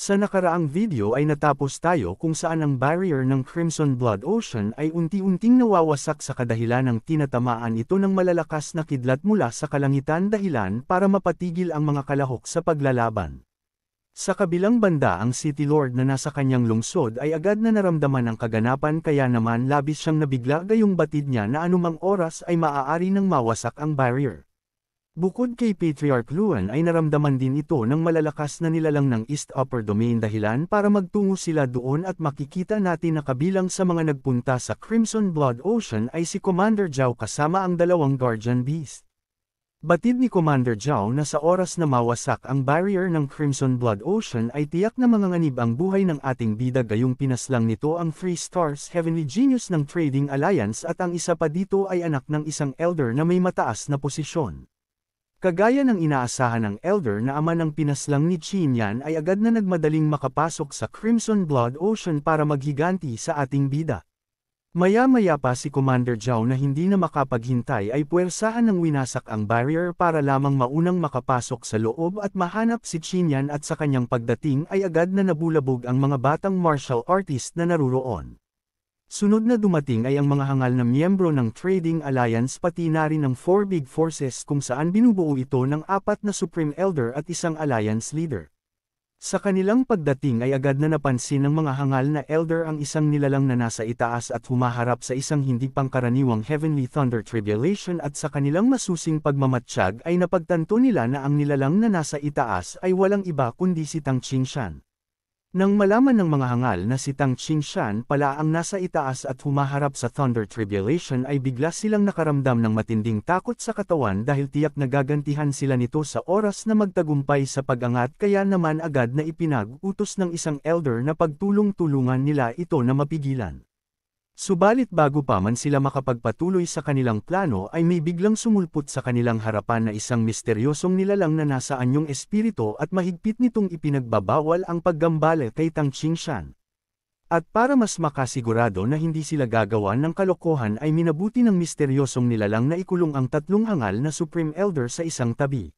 Sa nakaraang video ay natapos tayo kung saan ang barrier ng Crimson Blood Ocean ay unti-unting nawawasak sa kadahilan ng tinatamaan ito ng malalakas na kidlat mula sa kalangitan dahilan para mapatigil ang mga kalahok sa paglalaban. Sa kabilang banda ang City Lord na nasa kanyang lungsod ay agad na naramdaman ang kaganapan kaya naman labis siyang nabigla gayong batid niya na anumang oras ay maaari nang mawasak ang barrier. Bukod kay Patriarch Luan ay naramdaman din ito ng malalakas na nilalang ng East Upper Domain dahilan para magtungo sila doon at makikita natin na kabilang sa mga nagpunta sa Crimson Blood Ocean ay si Commander Zhao kasama ang dalawang Guardian Beast. Batid ni Commander Zhao na sa oras na mawasak ang barrier ng Crimson Blood Ocean ay tiyak na mga manganganib ang buhay ng ating bida gayong pinaslang nito ang Three Stars Heavenly Genius ng Trading Alliance at ang isa pa dito ay anak ng isang elder na may mataas na posisyon. Kagaya ng inaasahan ng elder na ama ng pinaslang ni Chinyan ay agad na nagmadaling makapasok sa Crimson Blood Ocean para maghiganti sa ating bida. Maya-maya pa si Commander Zhao na hindi na makapaghintay ay puwersahan ng winasak ang barrier para lamang maunang makapasok sa loob at mahanap si Chinyan at sa kanyang pagdating ay agad na nabulabog ang mga batang martial artist na naruroon. Sunod na dumating ay ang mga hangal na miyembro ng Trading Alliance pati na rin ng Four Big Forces kung saan binubuo ito ng apat na Supreme Elder at isang Alliance Leader. Sa kanilang pagdating ay agad na napansin ng mga hangal na elder ang isang nilalang na nasa itaas at humaharap sa isang hindi pangkaraniwang Heavenly Thunder Tribulation at sa kanilang masusing pagmamatsyag ay napagtanto nila na ang nilalang na nasa itaas ay walang iba kundi si Tang Qingshan. Nang malaman ng mga hangal na si Tang Qingshan pala ang nasa itaas at humaharap sa Thunder Tribulation ay bigla silang nakaramdam ng matinding takot sa katawan dahil tiyak na gagantihan sila nito sa oras na magtagumpay sa pagangat kaya naman agad na ipinag-utos ng isang elder na pagtulong-tulungan nila ito na mapigilan. Subalit bago pa man sila makapagpatuloy sa kanilang plano ay may biglang sumulpot sa kanilang harapan na isang misteryosong nilalang na nasa anyong espirito at mahigpit nitong ipinagbabawal ang paggambale kay Tang Qingshan. At para mas makasigurado na hindi sila gagawa ng kalokohan ay minabuti ng misteryosong nilalang na ikulong ang tatlong hangal na Supreme Elder sa isang tabi.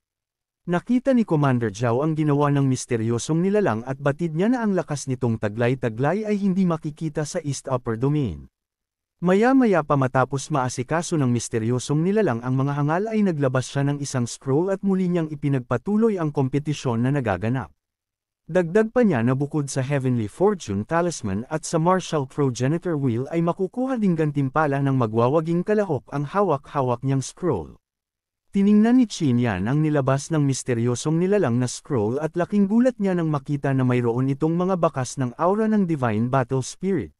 Nakita ni Commander Zhao ang ginawa ng misteryosong nilalang at batid niya na ang lakas nitong taglay-taglay ay hindi makikita sa East Upper Domain. Maya-maya pa matapos maasikaso ng misteryosong nilalang ang mga hangal ay naglabas siya ng isang scroll at muli niyang ipinagpatuloy ang kompetisyon na nagaganap. Dagdag pa niya na bukod sa Heavenly Fortune Talisman at sa Martial Progenitor Wheel ay makukuha ding gantimpala ng magwawaging kalahok ang hawak-hawak niyang scroll. Tiningnan ni Chin Yan ang nilabas ng misteryosong nilalang na scroll at laking gulat niya nang makita na mayroon itong mga bakas ng aura ng Divine Battle Spirit.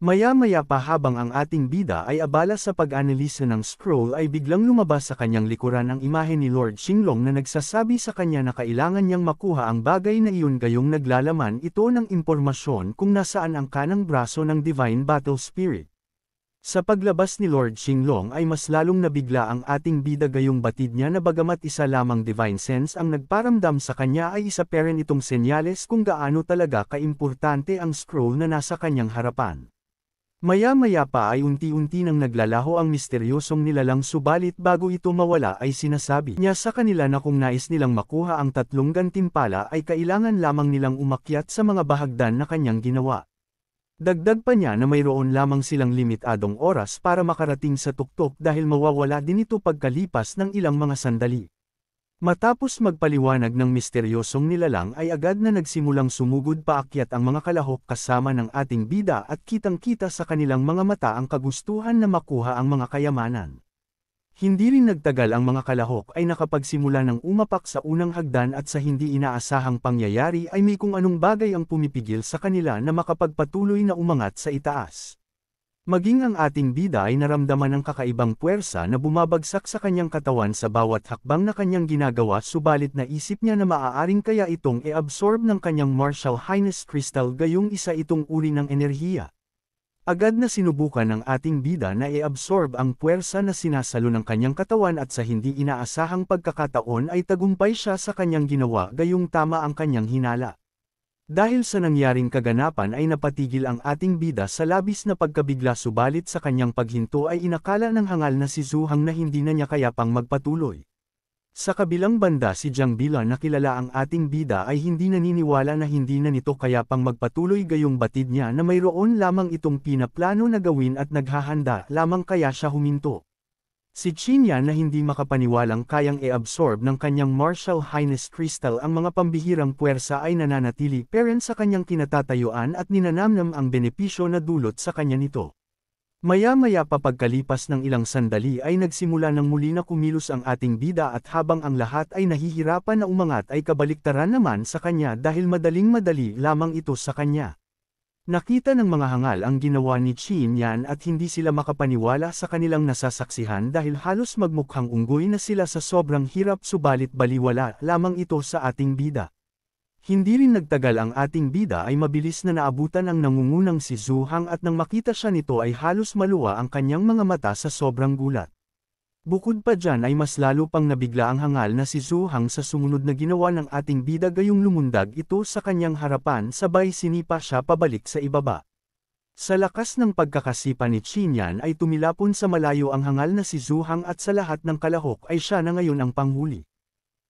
Maya-maya pa habang ang ating bida ay abala sa pag-analisa ng scroll ay biglang lumabas sa kanyang likuran ang imahe ni Lord Xinglong na nagsasabi sa kanya na kailangan niyang makuha ang bagay na iyon gayong naglalaman ito ng impormasyon kung nasaan ang kanang braso ng Divine Battle Spirit. Sa paglabas ni Lord Xinglong ay mas lalong nabigla ang ating bida gayong batid niya na bagamat isa lamang divine sense ang nagparamdam sa kanya ay isa pa rin itong senyales kung gaano talaga kaimportante ang scroll na nasa kanyang harapan. Maya-maya pa ay unti-unti nang naglalaho ang misteryosong nilalang subalit bago ito mawala ay sinasabi niya sa kanila na kung nais nilang makuha ang tatlong gantimpala ay kailangan lamang nilang umakyat sa mga bahagdan na kanyang ginawa. Dagdag pa niya na mayroon lamang silang limitadong oras para makarating sa tuktok dahil mawawala din ito pagkalipas ng ilang mga sandali. Matapos magpaliwanag ng misteryosong nilalang ay agad na nagsimulang sumugod paakyat ang mga kalahok kasama ng ating bida at kitang-kita sa kanilang mga mata ang kagustuhan na makuha ang mga kayamanan. Hindi rin nagtagal ang mga kalahok ay nakapagsimula ng umapak sa unang hagdan at sa hindi inaasahang pangyayari ay may kung anong bagay ang pumipigil sa kanila na makapagpatuloy na umangat sa itaas. Maging ang ating bida ay naramdaman ng kakaibang puwersa na bumabagsak sa kanyang katawan sa bawat hakbang na kanyang ginagawa subalit naisip niya na maaaring kaya itong e-absorb ng kanyang Martial Highness Crystal gayong isa itong uri ng enerhiya. Agad na sinubukan ng ating bida na i-absorb ang puwersa na sinasalo ng kanyang katawan at sa hindi inaasahang pagkakataon ay tagumpay siya sa kanyang ginawa gayong tama ang kanyang hinala. Dahil sa nangyaring kaganapan ay napatigil ang ating bida sa labis na pagkabigla subalit sa kanyang paghinto ay inakala ng hangal na si Zuhang na hindi na niya kaya pang magpatuloy. Sa kabilang banda si Jiang Bilan na kilala ang ating bida ay hindi naniniwala na hindi na nito kaya pang magpatuloy gayong batid niya na mayroon lamang itong pinaplano na gawin at naghahanda lamang kaya siya huminto. Si Chinya na hindi makapaniwalang kayang e-absorb ng kanyang Martial Highness Crystal ang mga pambihirang puwersa ay nananatili peren sa kanyang kinatatayuan at ninanamnam ang benepisyo na dulot sa kanya nito. Maya-maya pa pagkalipas ng ilang sandali ay nagsimula ng muli na kumilos ang ating bida at habang ang lahat ay nahihirapan na umangat ay kabaliktaran naman sa kanya dahil madaling-madali lamang ito sa kanya. Nakita ng mga hangal ang ginawa ni Chin Yan at hindi sila makapaniwala sa kanilang nasasaksihan dahil halos magmukhang unggoy na sila sa sobrang hirap subalit baliwala lamang ito sa ating bida. Hindi rin nagtagal ang ating bida ay mabilis na naabutan ang nangungunang si Zuhang at nang makita siya nito ay halos maluwa ang kanyang mga mata sa sobrang gulat. Bukod pa dyan ay mas lalo pang nabigla ang hangal na si Zuhang sa sumunod na ginawa ng ating bida gayong lumundag ito sa kanyang harapan sabay sinipa siya pabalik sa ibaba. Sa lakas ng pagkakasipa ni Chinyan ay tumilapon sa malayo ang hangal na si Zuhang at sa lahat ng kalahok ay siya na ngayon ang panghuli.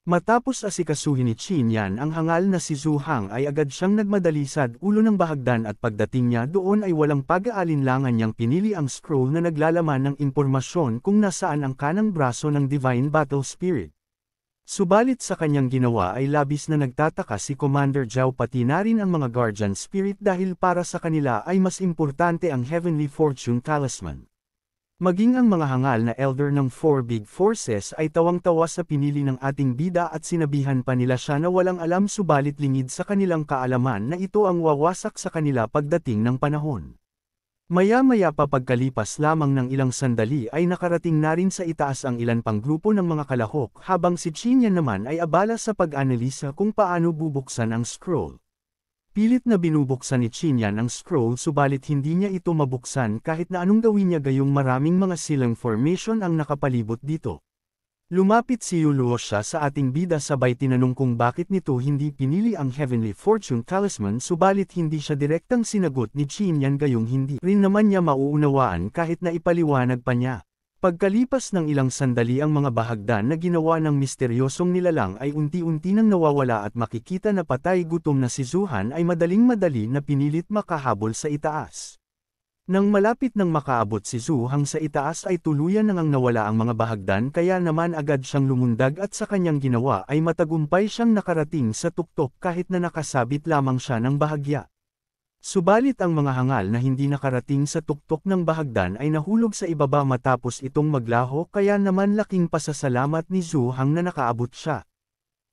Matapos asikasuhin ni Qin Yan ang hangal na si Zuhang ay agad siyang nagmadalisad ulo ng bahagdan at pagdating niya doon ay walang pag-aalinlangan niyang pinili ang scroll na naglalaman ng impormasyon kung nasaan ang kanang braso ng Divine Battle Spirit. Subalit sa kanyang ginawa ay labis na nagtataka si Commander Zhao pati na rin ang mga Guardian Spirit dahil para sa kanila ay mas importante ang Heavenly Fortune Talisman. Maging ang mga hangal na elder ng Four Big Forces ay tawang-tawa sa pinili ng ating bida at sinabihan pa nila siya na walang alam subalit lingid sa kanilang kaalaman na ito ang wawasak sa kanila pagdating ng panahon. Maya-maya pa pagkalipas lamang ng ilang sandali ay nakarating na rin sa itaas ang ilan pang grupo ng mga kalahok habang si Chinyan naman ay abala sa pag-analisa kung paano bubuksan ang scroll. Pilit na binubuksan ni Chinyan ang scroll subalit hindi niya ito mabuksan kahit na anong gawin niya gayong maraming mga silang formation ang nakapalibot dito. Lumapit si Yuluo siya sa ating bida sabay tinanong kung bakit nito hindi pinili ang Heavenly Fortune Talisman subalit hindi siya direktang sinagot ni Chinyan gayong hindi rin naman niya mauunawaan kahit na ipaliwanag pa niya. Pagkalipas ng ilang sandali ang mga bahagdan na ginawa ng misteryosong nilalang ay unti-unti nang nawawala at makikita na patay gutom na si Zuhan ay madaling-madali na pinilit makahabol sa itaas. Nang malapit nang makaabot si Zuhang sa itaas ay tuluyan nang nawala ang mga bahagdan kaya naman agad siyang lumundag at sa kanyang ginawa ay matagumpay siyang nakarating sa tuktok kahit na nakasabit lamang siya ng bahagya. Subalit ang mga hangal na hindi nakarating sa tuktok ng bahagdan ay nahulog sa ibaba matapos itong maglaho kaya naman laking pasasalamat ni Zuhang na nakaabot siya.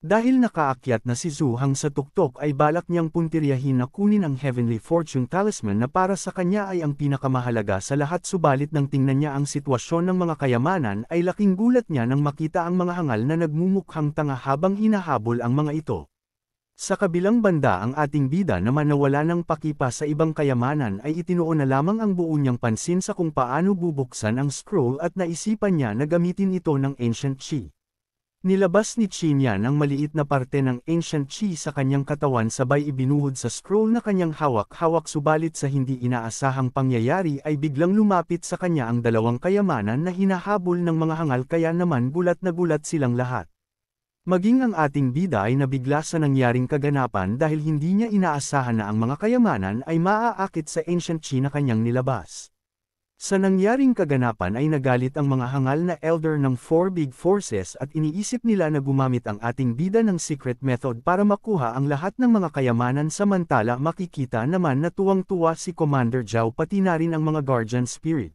Dahil nakaakyat na si Zuhang sa tuktok ay balak niyang puntiryahin na kunin ang Heavenly Fortune Talisman na para sa kanya ay ang pinakamahalaga sa lahat subalit nang tingnan niya ang sitwasyon ng mga kayamanan ay laking gulat niya nang makita ang mga hangal na nagmumukhang tanga habang hinahabol ang mga ito. Sa kabilang banda ang ating bida naman na wala ng pakipa sa ibang kayamanan ay itinuon na lamang ang buo niyang pansin sa kung paano bubuksan ang scroll at naisipan niya na gamitin ito ng ancient chi. Nilabas ni Chi niyan ang maliit na parte ng ancient chi sa kanyang katawan sabay ibinuhod sa scroll na kanyang hawak-hawak subalit sa hindi inaasahang pangyayari ay biglang lumapit sa kanya ang dalawang kayamanan na hinahabol ng mga hangal kaya naman gulat na gulat silang lahat. Maging ang ating bida ay nabigla sa nangyaring kaganapan dahil hindi niya inaasahan na ang mga kayamanan ay maaakit sa ancient China kanyang nilabas. Sa nangyaring kaganapan ay nagalit ang mga hangal na elder ng Four Big Forces at iniisip nila na gumamit ang ating bida ng secret method para makuha ang lahat ng mga kayamanan samantala makikita naman na tuwang-tuwa si Commander Zhao pati na rin ang mga Guardian Spirit.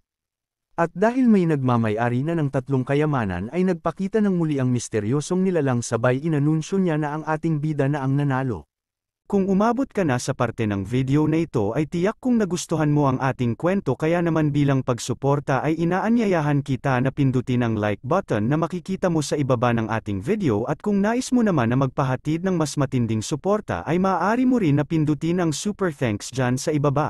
At dahil may nagmamayari na ng tatlong kayamanan ay nagpakita ng muli ang misteryosong nilalang sabay inanunsyo niya na ang ating bida na ang nanalo. Kung umabot ka na sa parte ng video na ito ay tiyak kong nagustuhan mo ang ating kwento kaya naman bilang pagsuporta ay inaanyayahan kita na pindutin ang like button na makikita mo sa ibaba ng ating video at kung nais mo naman na magpahatid ng mas matinding suporta ay maaari mo rin na pindutin ang super thanks dyan sa ibaba.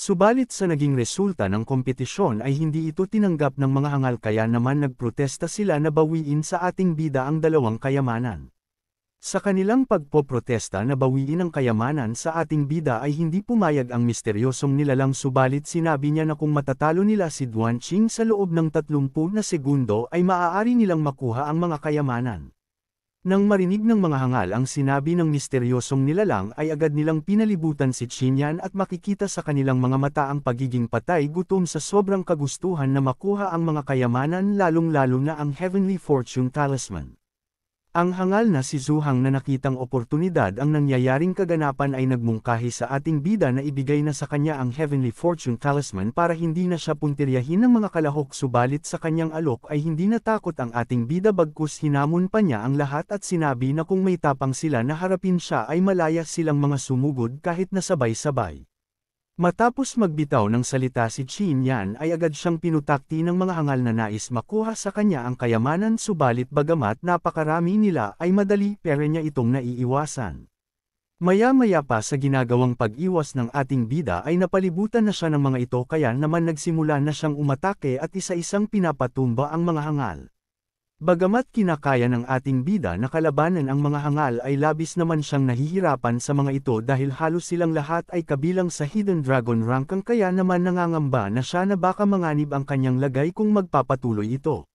Subalit sa naging resulta ng kompetisyon ay hindi ito tinanggap ng mga angal kaya naman nagprotesta sila na bawiin sa ating bida ang dalawang kayamanan. Sa kanilang pagpoprotesta na bawiin ang kayamanan sa ating bida ay hindi pumayag ang misteryosong nilalang subalit sinabi niya na kung matatalo nila si Duan Ching sa loob ng 30 na segundo ay maaari nilang makuha ang mga kayamanan. Nang marinig ng mga hangal ang sinabi ng misteryosong nilalang ay agad nilang pinalibutan si Chinyan at makikita sa kanilang mga mata ang pagiging patay gutom sa sobrang kagustuhan na makuha ang mga kayamanan lalong-lalo na ang Heavenly Fortune Talisman. Ang hangal na si Zuhang na nakitang oportunidad ang nangyayaring kaganapan ay nagmungkahi sa ating bida na ibigay na sa kanya ang Heavenly Fortune Talisman para hindi na siya puntiryahin ng mga kalahok subalit sa kanyang alok ay hindi natakot ang ating bida bagkus hinamon pa niya ang lahat at sinabi na kung may tapang sila na harapin siya ay malaya silang mga sumugod kahit na sabay-sabay. Matapos magbitaw ng salita si Qin Yan ay agad siyang pinutakti ng mga hangal na nais makuha sa kanya ang kayamanan subalit bagamat napakarami nila ay madali pero niya itong naiiwasan. Maya-maya pa sa ginagawang pag-iwas ng ating bida ay napalibutan na siya ng mga ito kaya naman nagsimula na siyang umatake at isa-isang pinapatumba ang mga hangal. Bagamat kinakaya ng ating bida na kalabanan ang mga hangal ay labis naman siyang nahihirapan sa mga ito dahil halos silang lahat ay kabilang sa Hidden Dragon rank kaya naman nangangamba na siya na baka manganib ang kanyang lagay kung magpapatuloy ito.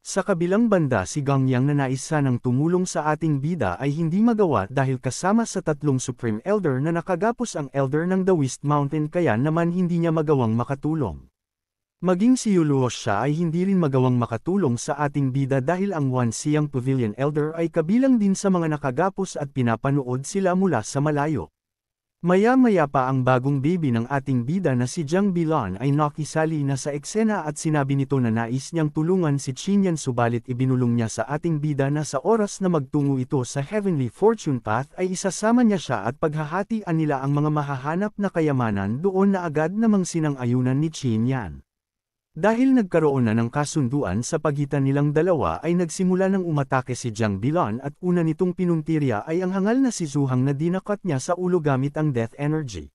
Sa kabilang banda si Gang Yang na nais sanang tumulong sa ating bida ay hindi magawa dahil kasama sa tatlong Supreme Elder na nakagapos ang Elder ng The West Mountain kaya naman hindi niya magawang makatulong. Maging si Yuluos siya ay hindi rin magawang makatulong sa ating bida dahil ang Wan Siang Pavilion Elder ay kabilang din sa mga nakagapos at pinapanood sila mula sa malayo. Maya-maya pa ang bagong baby ng ating bida na si Jiang Bilan ay nakisali na sa eksena at sinabi nito na nais niyang tulungan si Chinyan subalit ibinulong niya sa ating bida na sa oras na magtungo ito sa Heavenly Fortune Path ay isasama niya siya at paghahatian nila ang mga mahahanap na kayamanan doon na agad namang sinang-ayunan ni Chinyan. Dahil nagkaroon na ng kasunduan sa pagitan nilang dalawa ay nagsimula ng umatake si Jiang Bilan at una nitong pinuntirya ay ang hangal na si Zuhang na dinakat niya sa ulo gamit ang death energy.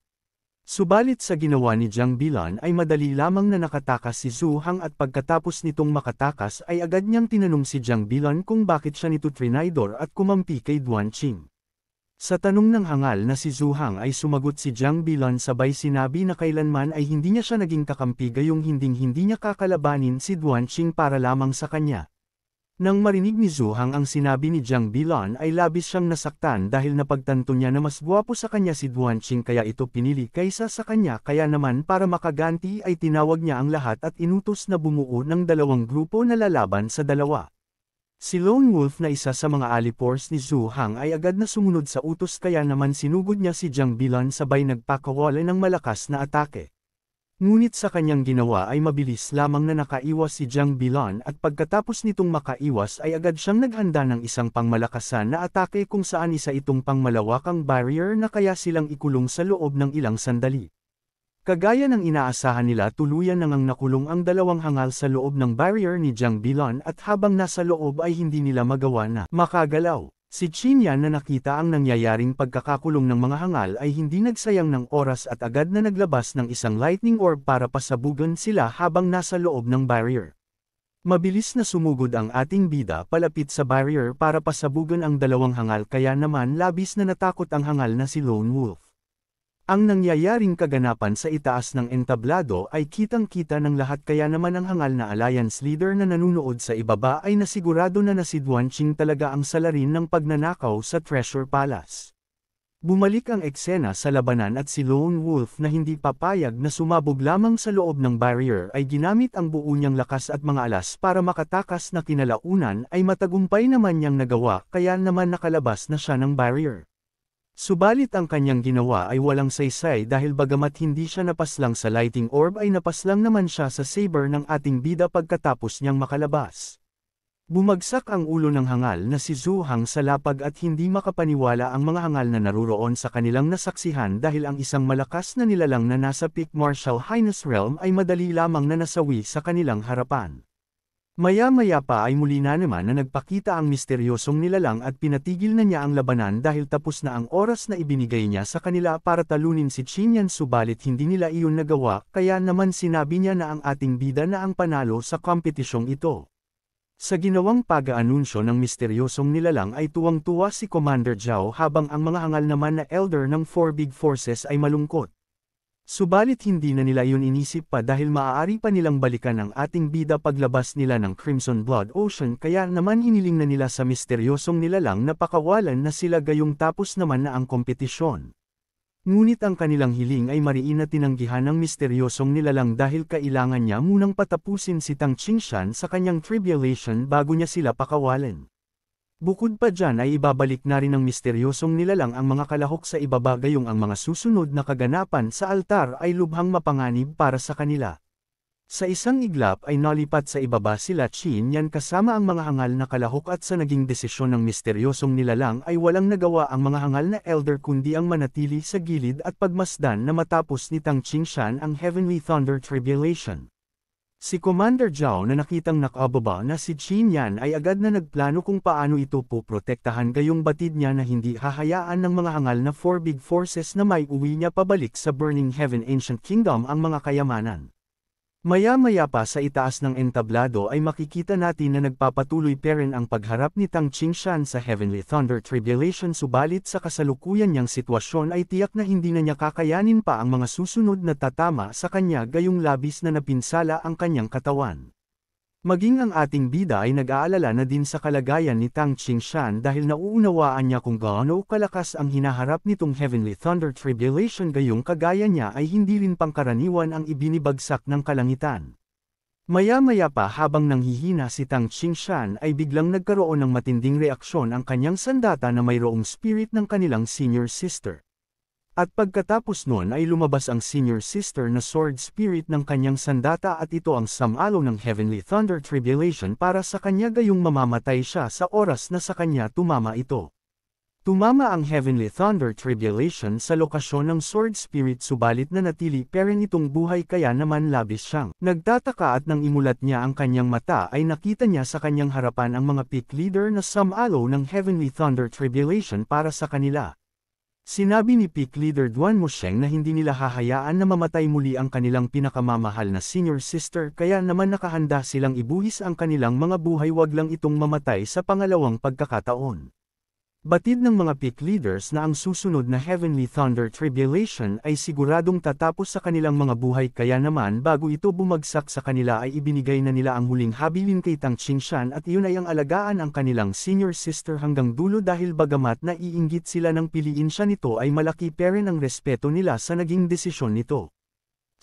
Subalit sa ginawa ni Jiang Bilan ay madali lamang na nakatakas si Zuhang at pagkatapos nitong makatakas ay agad niyang tinanong si Jiang Bilan kung bakit siya nito Trinidor at kumampi kay Duan Qing. Sa tanong ng hangal na si Zuhang ay sumagot si Jiang Bilan sabay sinabi na kailanman ay hindi niya siya naging kakampi gayong hinding-hindi niya kakalabanin si Duan Qing para lamang sa kanya. Nang marinig ni Zuhang ang sinabi ni Jiang Bilan ay labis siyang nasaktan dahil napagtanto niya na mas guwapo sa kanya si Duan Qing kaya ito pinili kaysa sa kanya kaya naman para makaganti ay tinawag niya ang lahat at inutos na bumuo ng dalawang grupo na lalaban sa dalawa. Si Lone Wolf na isa sa mga alipors ni Zhu Hang ay agad na sumunod sa utos kaya naman sinugod niya si Jiang Bilan sabay nagpakawala ng malakas na atake. Ngunit sa kanyang ginawa ay mabilis lamang na nakaiwas si Jiang Bilan at pagkatapos nitong makaiwas ay agad siyang naghanda ng isang pangmalakasan na atake kung saan isa itong pangmalawakang barrier na kaya silang ikulong sa loob ng ilang sandali. Kagaya ng inaasahan nila tuluyan nang ngang nakulong ang dalawang hangal sa loob ng barrier ni Jiang Bilon at habang nasa loob ay hindi nila magawa na makagalaw. Si Chinyan na nakita ang nangyayaring pagkakakulong ng mga hangal ay hindi nagsayang ng oras at agad na naglabas ng isang lightning orb para pasabugan sila habang nasa loob ng barrier. Mabilis na sumugod ang ating bida palapit sa barrier para pasabugan ang dalawang hangal kaya naman labis na natakot ang hangal na si Lone Wolf. Ang nangyayaring kaganapan sa itaas ng entablado ay kitang-kita ng lahat kaya naman ang hangal na alliance leader na nanunood sa ibaba ay nasigurado na na si Duan Qing talaga ang salarin ng pagnanakaw sa Treasure Palace. Bumalik ang eksena sa labanan at si Lone Wolf na hindi papayag na sumabog lamang sa loob ng barrier ay ginamit ang buo niyang lakas at mga alas para makatakas na kinalaunan ay matagumpay naman niyang nagawa kaya naman nakalabas na siya ng barrier. Subalit ang kanyang ginawa ay walang saysay dahil bagamat hindi siya napaslang sa lighting orb ay napaslang naman siya sa saber ng ating bida pagkatapos niyang makalabas. Bumagsak ang ulo ng hangal na si Zuhang sa lapag at hindi makapaniwala ang mga hangal na naruroon sa kanilang nasaksihan dahil ang isang malakas na nilalang na nasa Peak Martial Highness Realm ay madali lamang na nasawi sa kanilang harapan. Maya-maya pa ay muli na naman na nagpakita ang misteryosong nilalang at pinatigil na niya ang labanan dahil tapos na ang oras na ibinigay niya sa kanila para talunin si Chinyan subalit hindi nila iyon nagawa kaya naman sinabi niya na ang ating bida na ang panalo sa kompetisyong ito. Sa ginawang pag-aanunsyo ng misteryosong nilalang ay tuwang-tuwa si Commander Zhao habang ang mga hangal naman na elder ng four big forces ay malungkot. Subalit hindi na nila yun inisip pa dahil maaari pa nilang balikan ang ating bida paglabas nila ng Crimson Blood Ocean kaya naman hiniling na nila sa misteryosong nilalang na pakawalan na sila gayong tapos naman na ang kompetisyon. Ngunit ang kanilang hiling ay mariin na tinanggihan ng misteryosong nilalang dahil kailangan niya munang patapusin si Tang Qingshan sa kanyang tribulation bago niya sila pakawalan. Bukod pa dyan ay ibabalik na rin ng misteryosong nilalang ang mga kalahok sa ibaba gayong ang mga susunod na kaganapan sa altar ay lubhang mapanganib para sa kanila. Sa isang iglap ay nalipat sa ibaba sila Chin yan kasama ang mga hangal na kalahok at sa naging desisyon ng misteryosong nilalang ay walang nagawa ang mga hangal na elder kundi ang manatili sa gilid at pagmasdan na matapos ni Tang Qingshan ang Heavenly Thunder Tribulation. Si Commander Zhao na nakitang nakababa na si Qin Yan ay agad na nagplano kung paano ito poprotektahan gayong batid niya na hindi hahayaan ng mga hangal na four big forces na may uwi niya pabalik sa Burning Heaven Ancient Kingdom ang mga kayamanan. Maya-maya pa sa itaas ng entablado ay makikita natin na nagpapatuloy pa rin ang pagharap ni Tang Qingshan sa Heavenly Thunder Tribulation subalit sa kasalukuyan niyang sitwasyon ay tiyak na hindi na niya kakayanin pa ang mga susunod na tatama sa kanya gayong labis na napinsala ang kanyang katawan. Maging ang ating bida ay nag-aalala na din sa kalagayan ni Tang Qingshan dahil nauunawaan niya kung gaano kalakas ang hinaharap nitong Heavenly Thunder Tribulation gayong kagaya niya ay hindi rin pangkaraniwan ang ibinibagsak ng kalangitan. Maya-maya pa habang nanghihina si Tang Qingshan ay biglang nagkaroon ng matinding reaksyon ang kanyang sandata na mayroong spirit ng kanilang senior sister. At pagkatapos noon ay lumabas ang senior sister na sword spirit ng kanyang sandata at ito ang samalo ng Heavenly Thunder Tribulation para sa kanya gayong mamamatay siya sa oras na sa kanya tumama ito. Tumama ang Heavenly Thunder Tribulation sa lokasyon ng Sword Spirit subalit na natili pa rin buhay kaya naman labis siyang. Nagtataka at nang imulat niya ang kanyang mata ay nakita niya sa kanyang harapan ang mga pit leader na samalo ng Heavenly Thunder Tribulation para sa kanila. Sinabi ni Peak Leader Duan Mosheng na hindi nila hahayaan na mamatay muli ang kanilang pinakamamahal na senior sister kaya naman nakahanda silang ibuhis ang kanilang mga buhay wag lang itong mamatay sa pangalawang pagkakataon. Batid ng mga peak leaders na ang susunod na Heavenly Thunder Tribulation ay siguradong tatapos sa kanilang mga buhay kaya naman bago ito bumagsak sa kanila ay ibinigay na nila ang huling habilin kay Tang Qingshan at iyon ay ang alagaan ang kanilang senior sister hanggang dulo dahil bagamat naiinggit sila ng piliin siya nito ay malaki pa rin ang respeto nila sa naging desisyon nito.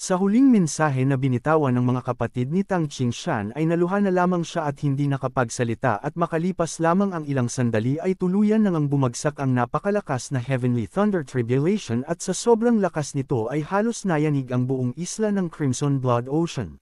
Sa huling mensahe na binitawan ng mga kapatid ni Tang Qingshan ay naluha na lamang siya at hindi nakapagsalita at makalipas lamang ang ilang sandali ay tuluyan nang bumagsak ang napakalakas na Heavenly Thunder Tribulation at sa sobrang lakas nito ay halos nayanig ang buong isla ng Crimson Blood Ocean.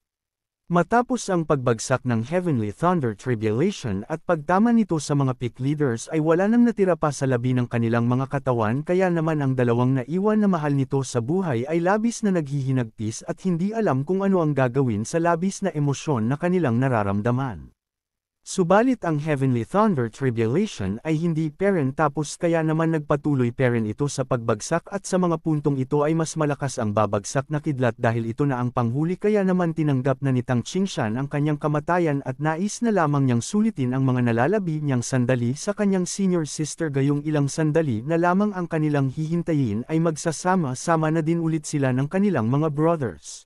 Matapos ang pagbagsak ng Heavenly Thunder Tribulation at pagtama nito sa mga peak leaders ay wala nang natira pa sa labi ng kanilang mga katawan kaya naman ang dalawang naiwan na mahal nito sa buhay ay labis na naghihinagpis at hindi alam kung ano ang gagawin sa labis na emosyon na kanilang nararamdaman. Subalit ang Heavenly Thunder Tribulation ay hindi parent tapos kaya naman nagpatuloy parent ito sa pagbagsak at sa mga puntong ito ay mas malakas ang babagsak na kidlat dahil ito na ang panghuli kaya naman tinanggap na ni Tang Qingshan ang kanyang kamatayan at nais na lamang niyang sulitin ang mga nalalabi niyang sandali sa kanyang senior sister gayong ilang sandali na lamang ang kanilang hihintayin ay magsasama-sama na din ulit sila ng kanilang mga brothers.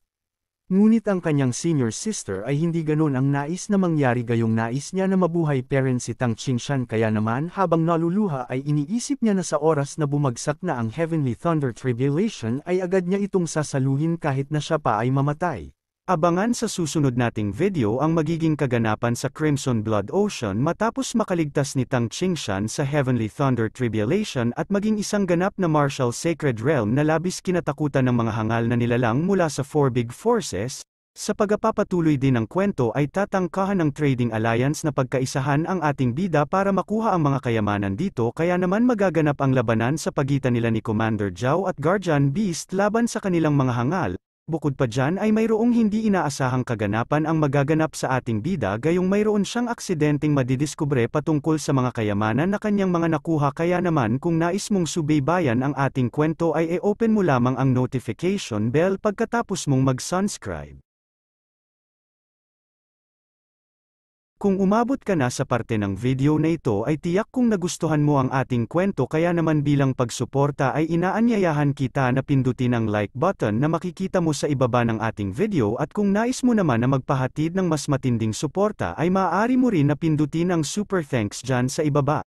Ngunit ang kanyang senior sister ay hindi ganoon ang nais na mangyari gayong nais niya na mabuhay parents si Tang Qingshan kaya naman habang naluluha ay iniisip niya na sa oras na bumagsak na ang Heavenly Thunder Tribulation ay agad niya itong sasaluhin kahit na siya pa ay mamatay. Abangan sa susunod nating video ang magiging kaganapan sa Crimson Blood Ocean matapos makaligtas ni Tang Qingshan sa Heavenly Thunder Tribulation at maging isang ganap na martial sacred realm na labis kinatakutan ng mga hangal na nilalang mula sa Four Big Forces, sa pagpapatuloy din ng kwento ay tatangkahan ng trading alliance na pagkaisahan ang ating bida para makuha ang mga kayamanan dito kaya naman magaganap ang labanan sa pagitan nila ni Commander Zhao at Guardian Beast laban sa kanilang mga hangal, Bukod pa dyan ay mayroong hindi inaasahang kaganapan ang magaganap sa ating bida gayong mayroon siyang aksidenteng madidiskubre patungkol sa mga kayamanan na kanyang mga nakuha kaya naman kung nais mong subaybayan ang ating kwento ay e-open mo lamang ang notification bell pagkatapos mong mag-sunscribe. Kung umabot ka na sa parte ng video na ito ay tiyak kung nagustuhan mo ang ating kwento kaya naman bilang pagsuporta ay inaanyayahan kita na pindutin ang like button na makikita mo sa ibaba ng ating video at kung nais mo naman na magpahatid ng mas matinding suporta ay maaari mo rin na pindutin ang super thanks dyan sa ibaba.